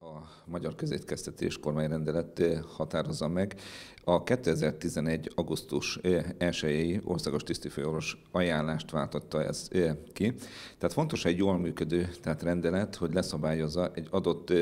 a Magyar Közétkeztetés kormányrendelet eh, határozza meg. A 2011. augusztus 1-i eh, országos tisztifőorvos ajánlást váltotta ez eh, ki. Tehát fontos egy jól működő tehát rendelet, hogy leszabályozza egy adott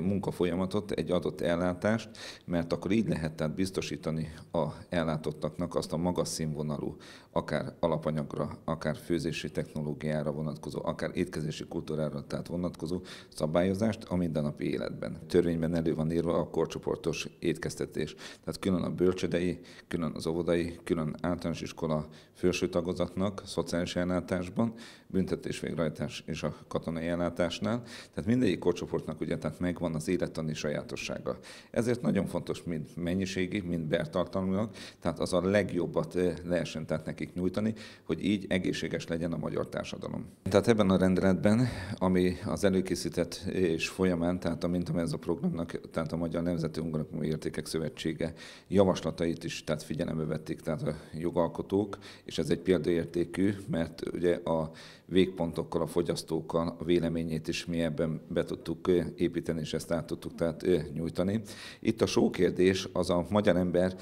munkafolyamatot, egy adott ellátást, mert akkor így lehet tehát biztosítani a ellátottaknak azt a magas színvonalú, akár alapanyagra, akár főzési technológiára vonatkozó, akár étkezési kultúrára tehát vonatkozó szabályozást a mindennapi életben. Törvényben elő van írva a korcsoportos étkeztetés. Tehát külön a bölcsödei, külön az óvodai, külön általános iskola felső tagozatnak, szociális ellátásban, büntetés végrehajtás és a katonai ellátásnál. Tehát mindegyik korcsoportnak ugye tehát megvan az élettani sajátossága. Ezért nagyon fontos mind mennyiségi, mind beltartalmilag, tehát az a legjobbat eh, lehessen tehát nekik nyújtani, hogy így egészséges legyen a magyar társadalom. Tehát ebben a rendeletben, ami az előkészített és folyamán, tehát amint a ez a programnak, tehát a Magyar Nemzeti Ungarikum Értékek Szövetsége javaslatait is tehát figyelembe vették, tehát a jogalkotók, és ez egy példaértékű, mert ugye a végpontokkal, a fogyasztókkal a véleményét is mi ebben be tudtuk eh, építeni segíteni, és ezt át tudtuk tehát nyújtani. Itt a sókérdés az a magyar ember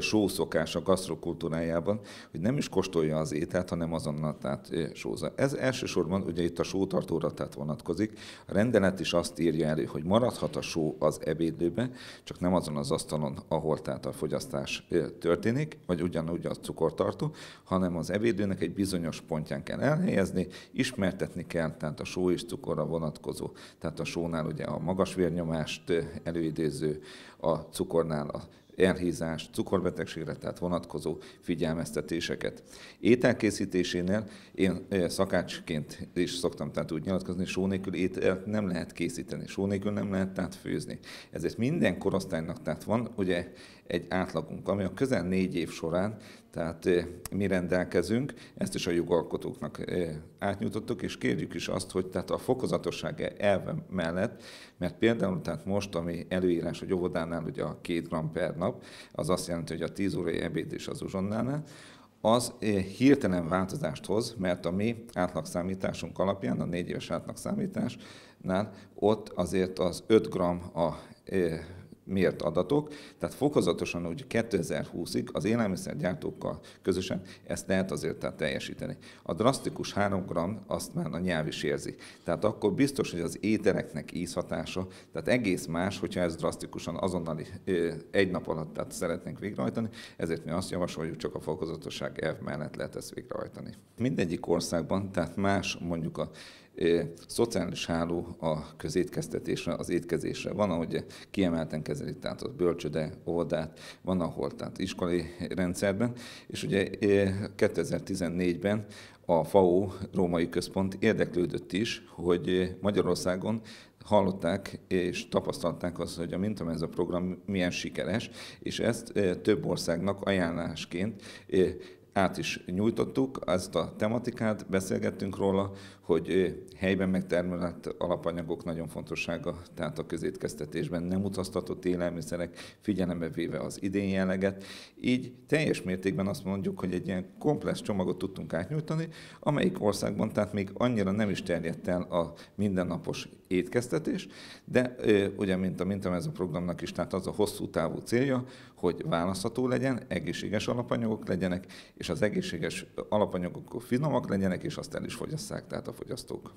sószokása gasztrokultúrájában, hogy nem is kóstolja az ételt, hanem azonnal tehát sóza. Ez elsősorban ugye itt a sótartóra tehát vonatkozik. A rendelet is azt írja elő, hogy maradhat a só az ebédlőbe, csak nem azon az asztalon, ahol tehát a fogyasztás történik, vagy ugyanúgy a cukortartó, hanem az ebédlőnek egy bizonyos pontján kell elhelyezni, ismertetni kell, tehát a só és cukorra vonatkozó, tehát a sónál ugye a magas vérnyomást előidéző, a cukornál a erhízás, cukorbetegségre tehát vonatkozó figyelmeztetéseket. Ételkészítésénél én eh, szakácsként is szoktam tehát úgy nyilatkozni, só nélkül ételt nem lehet készíteni, só nélkül nem lehet tehát főzni. Ezért minden korosztálynak tehát van ugye egy átlagunk, ami a közel négy év során, tehát eh, mi rendelkezünk, ezt is a jogalkotóknak eh, átnyújtottuk, és kérjük is azt, hogy tehát a fokozatosság elve mellett, mert például tehát most, ami előírás, hogy óvodánál ugye a két gram per nap, nap, az azt jelenti, hogy a 10 órai ebéd is az uzsonnánál, az eh, hirtelen változást hoz, mert a mi átlagszámításunk alapján, a négy éves átlagszámításnál, ott azért az 5 gram a eh, mért adatok, tehát fokozatosan úgy 2020-ig az élelmiszergyártókkal közösen ezt lehet azért tehát teljesíteni. A drasztikus 3 g azt már a nyelv is érzi. Tehát akkor biztos, hogy az ételeknek ízhatása, tehát egész más, hogyha ez drasztikusan azonnali egy nap alatt tehát szeretnénk végrehajtani, ezért mi azt javasoljuk, csak a fokozatosság elv mellett lehet ezt végrehajtani. Mindegyik országban, tehát más mondjuk a Szociális háló a közétkeztetésre, az étkezésre. Van, ahogy kiemelten kezelik, tehát az bölcsöde, óvodát, van, ahol tehát iskolai rendszerben, és ugye 2014-ben a FAO római központ érdeklődött is, hogy Magyarországon hallották és tapasztalták azt, hogy a a program milyen sikeres, és ezt több országnak ajánlásként át is nyújtottuk ezt a tematikát, beszélgettünk róla, hogy helyben megtermelett alapanyagok nagyon fontossága, tehát a közétkeztetésben nem utaztatott élelmiszerek, figyelembe véve az idén jelleget. Így teljes mértékben azt mondjuk, hogy egy ilyen komplex csomagot tudtunk átnyújtani, amelyik országban tehát még annyira nem is terjedt el a mindennapos étkeztetés, de ugye, mint a a programnak is, tehát az a hosszú távú célja, hogy választható legyen, egészséges alapanyagok legyenek, és és az egészséges alapanyagok finomak legyenek, és azt is fogyasszák, tehát a fogyasztók.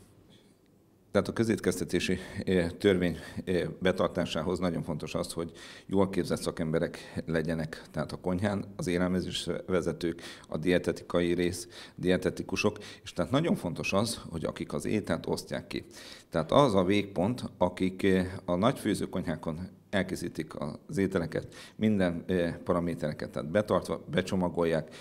Tehát a közétkeztetési eh, törvény eh, betartásához nagyon fontos az, hogy jól képzett szakemberek legyenek, tehát a konyhán, az élelmezés vezetők, a dietetikai rész, dietetikusok, és tehát nagyon fontos az, hogy akik az ételt osztják ki. Tehát az a végpont, akik eh, a nagy főzőkonyhákon elkészítik az ételeket, minden paramétereket, tehát betartva, becsomagolják,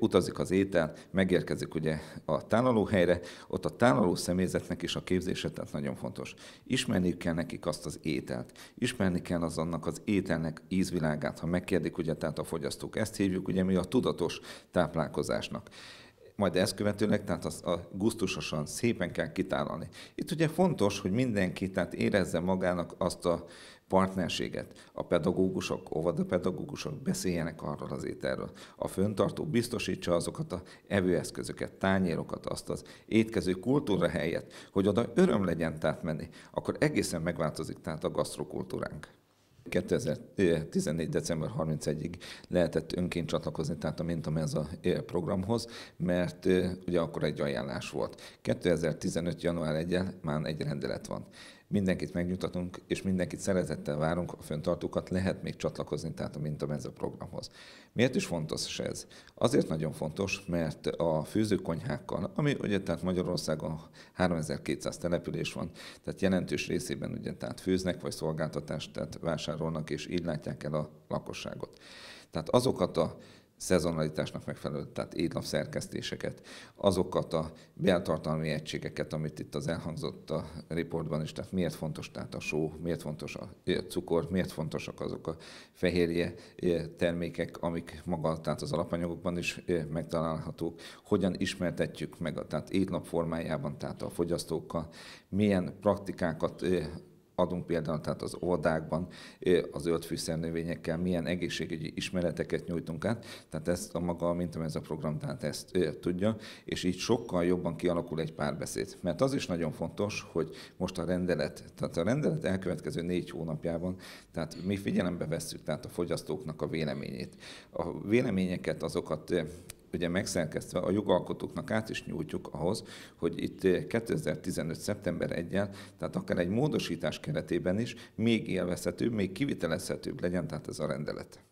utazik az étel, megérkezik ugye a tálalóhelyre, ott a tálaló személyzetnek is a képzése, tehát nagyon fontos. Ismerni kell nekik azt az ételt, ismerni kell az annak az ételnek ízvilágát, ha megkérdik ugye tehát a fogyasztók. Ezt hívjuk ugye mi a tudatos táplálkozásnak majd ezt követőleg, tehát az, a gusztusosan szépen kell kitálalni. Itt ugye fontos, hogy mindenki tehát érezze magának azt a partnerséget. A pedagógusok, óvodapedagógusok beszéljenek arról az ételről. A föntartó biztosítsa azokat a evőeszközöket, tányérokat, azt az étkező kultúra helyet, hogy oda öröm legyen tehát menni. Akkor egészen megváltozik tehát a gasztrokultúránk. 2014. december 31-ig lehetett önként csatlakozni, tehát a Mintamenza e, programhoz, mert e, ugye akkor egy ajánlás volt. 2015. január 1 már egy rendelet van. Mindenkit megnyugtatunk, és mindenkit szeretettel várunk, a föntartókat lehet még csatlakozni, tehát a Mintamenza programhoz. Miért is fontos ez? Azért nagyon fontos, mert a főzőkonyhákkal, ami ugye tehát Magyarországon 3200 település van, tehát jelentős részében ugye tehát főznek, vagy szolgáltatást tehát vásárolnak, és így látják el a lakosságot. Tehát azokat a szezonalitásnak megfelelő, tehát étlap szerkesztéseket, azokat a beltartalmi egységeket, amit itt az elhangzott a riportban is, tehát miért fontos tehát a só, miért fontos a cukor, miért fontosak azok a fehérje termékek, amik maga, tehát az alapanyagokban is megtalálhatók, hogyan ismertetjük meg a tehát étlap formájában, tehát a fogyasztókkal, milyen praktikákat adunk például, tehát az oldákban az zöld fűszernövényekkel milyen egészségügyi ismereteket nyújtunk át, tehát ezt a maga, mint ez a program, tehát ezt tudja, és így sokkal jobban kialakul egy párbeszéd. Mert az is nagyon fontos, hogy most a rendelet, tehát a rendelet elkövetkező négy hónapjában, tehát mi figyelembe vesszük tehát a fogyasztóknak a véleményét. A véleményeket azokat ugye megszerkesztve a jogalkotóknak át is nyújtjuk ahhoz, hogy itt 2015. Eh, szeptember 1 tehát akár egy módosítás keretében is még élvezhetőbb, még kivitelezhetőbb legyen tehát ez a rendelet.